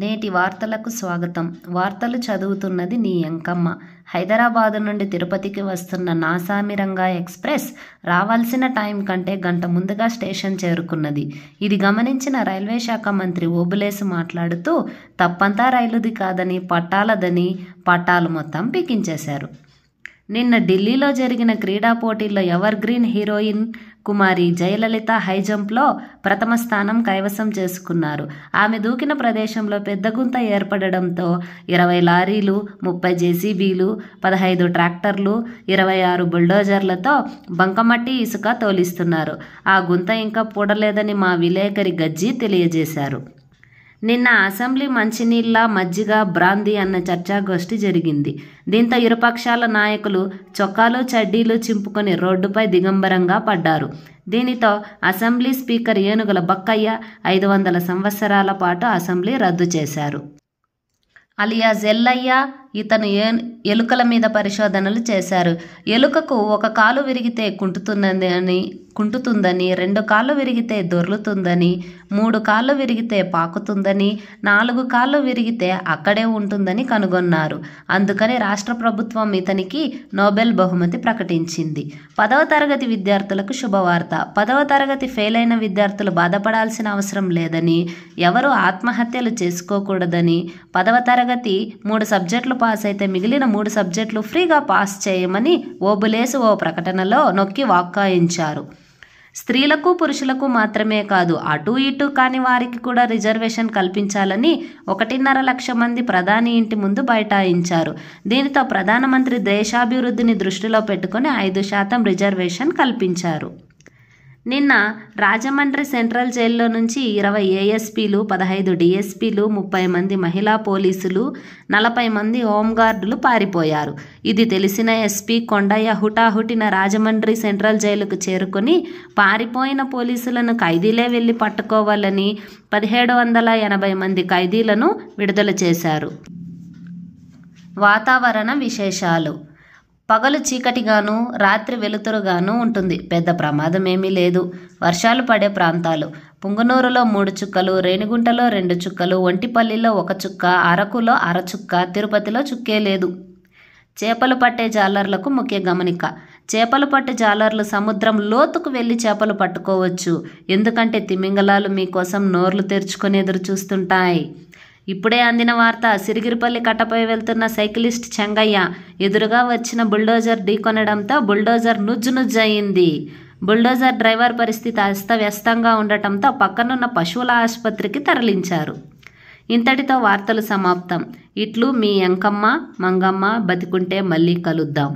నేటి వార్తలకు స్వాగతం వార్తలు చదువుతున్నది నీ ఎంకమ్మ హైదరాబాదు నుండి తిరుపతికి వస్తున్న నాసామిరంగా ఎక్స్ప్రెస్ రావాల్సిన టైం కంటే గంట ముందుగా స్టేషన్ చేరుకున్నది ఇది గమనించిన రైల్వే శాఖ మంత్రి ఓబులేసు మాట్లాడుతూ తప్పంతా రైలుది కాదని పట్టాలదని పట్టాలు మొత్తం పీకించేశారు నిన్న ఢిల్లీలో జరిగిన క్రీడా పోటీల్లో evergreen heroine Kumari Jayalalithaa హైజంప్లో ప్రథమ స్థానం కైవసం చేసుకున్నారు ఆమె దూకిన ప్రదేశంలో పెద్ద గుంత ఏర్పడడంతో ఇరవై లారీలు ముప్పై జేసీబీలు పదహైదు ట్రాక్టర్లు ఇరవై ఆరు బుల్డోజర్లతో బంకమట్టి ఇసుక తోలిస్తున్నారు ఆ గుంత ఇంకా పూడలేదని మా విలేకరి గజ్జి తెలియజేశారు నిన్న అసెంబ్లీ మంచినీళ్ళ మజ్జిగ బ్రాంది అన్న చర్చాగోష్ఠి జరిగింది దీంతో ఇరుపక్షాల నాయకులు చొక్కాలు చడ్డీలు చింపుకొని రోడ్డుపై దిగంబరంగా పడ్డారు దీనితో అసెంబ్లీ స్పీకర్ ఏనుగుల బక్కయ్య ఐదు వందల సంవత్సరాల పాటు అసెంబ్లీ రద్దు చేశారు అలియా జెల్లయ్య ఇతను ఏ ఎలుకల మీద పరిశోధనలు చేశారు ఎలుకకు ఒక కాలు విరిగితే కుంటుతుందని అని కుంటుతుందని రెండు కాళ్ళు విరిగితే దొర్లుతుందని మూడు కాళ్ళు విరిగితే పాకుతుందని నాలుగు కాళ్ళు విరిగితే అక్కడే ఉంటుందని కనుగొన్నారు అందుకని రాష్ట్ర ప్రభుత్వం ఇతనికి నోబెల్ బహుమతి ప్రకటించింది పదవ తరగతి విద్యార్థులకు శుభవార్త పదవ తరగతి ఫెయిల్ అయిన విద్యార్థులు బాధపడాల్సిన అవసరం లేదని ఎవరు ఆత్మహత్యలు చేసుకోకూడదని పదవ తరగతి మూడు సబ్జెక్టులు పాస్ అయితే మిగిలిన మూడు సబ్జెక్టులు ఫ్రీగా పాస్ చేయమని ఓబులేసు ఓ ప్రకటనలో నొక్కి వాక్కాయించారు స్త్రీలకు పురుషులకు మాత్రమే కాదు అటు ఇటు కాని వారికి కూడా రిజర్వేషన్ కల్పించాలని ఒకటిన్నర లక్ష మంది ప్రధాని ఇంటి ముందు బైఠాయించారు దీనితో ప్రధానమంత్రి దేశాభివృద్ధిని దృష్టిలో పెట్టుకుని ఐదు శాతం రిజర్వేషన్ కల్పించారు నిన్న రాజమండ్రి సెంట్రల్ జైల్లో నుంచి ఇరవై ఏఎస్పీలు పదహైదు డిఎస్పీలు ముప్పై మంది మహిళా పోలీసులు నలభై మంది హోంగార్డులు పారిపోయారు ఇది తెలిసిన ఎస్పీ కొండయ్య హుటాహుటిన రాజమండ్రి సెంట్రల్ జైలుకు చేరుకుని పారిపోయిన పోలీసులను ఖైదీలే వెళ్ళి పట్టుకోవాలని పదిహేడు వందల ఎనభై మంది ఖైదీలను విడుదల చేశారు వాతావరణ విశేషాలు పగలు చీకటిగాను రాత్రి వెలుతురుగాను ఉంటుంది పెద్ద ప్రమాదం ఏమీ లేదు వర్షాలు పడే ప్రాంతాలు పుంగనూరులో మూడు చుక్కలు రేణిగుంటలో రెండు చుక్కలు ఒంటిపల్లిలో ఒక చుక్క అరకులో అరచుక్క తిరుపతిలో చుక్కే లేదు చేపలు పట్టే జాలర్లకు ముఖ్య గమనిక చేపలు పట్టే జాలర్లు సముద్రం లోతుకు వెళ్ళి చేపలు పట్టుకోవచ్చు ఎందుకంటే తిమింగలాలు మీకోసం నోర్లు తెరుచుకొని ఎదురు చూస్తుంటాయి ఇప్పుడే అందిన వార్త సిరిగిరిపల్లి కట్టపై వెళ్తున్న సైకిలిస్ట్ చెంగయ్య ఎదురుగా వచ్చిన బుల్డోజర్ ఢీకొనడంతో బుల్డోజర్ నుజ్జు నుజ్జయింది బుల్డోజర్ డ్రైవర్ పరిస్థితి అస్తవ్యస్తంగా ఉండటంతో పక్కనున్న పశువుల ఆసుపత్రికి తరలించారు ఇంతటితో వార్తలు సమాప్తం ఇట్లు మీ ఎంకమ్మ మంగమ్మ బతికుంటే మళ్ళీ కలుద్దాం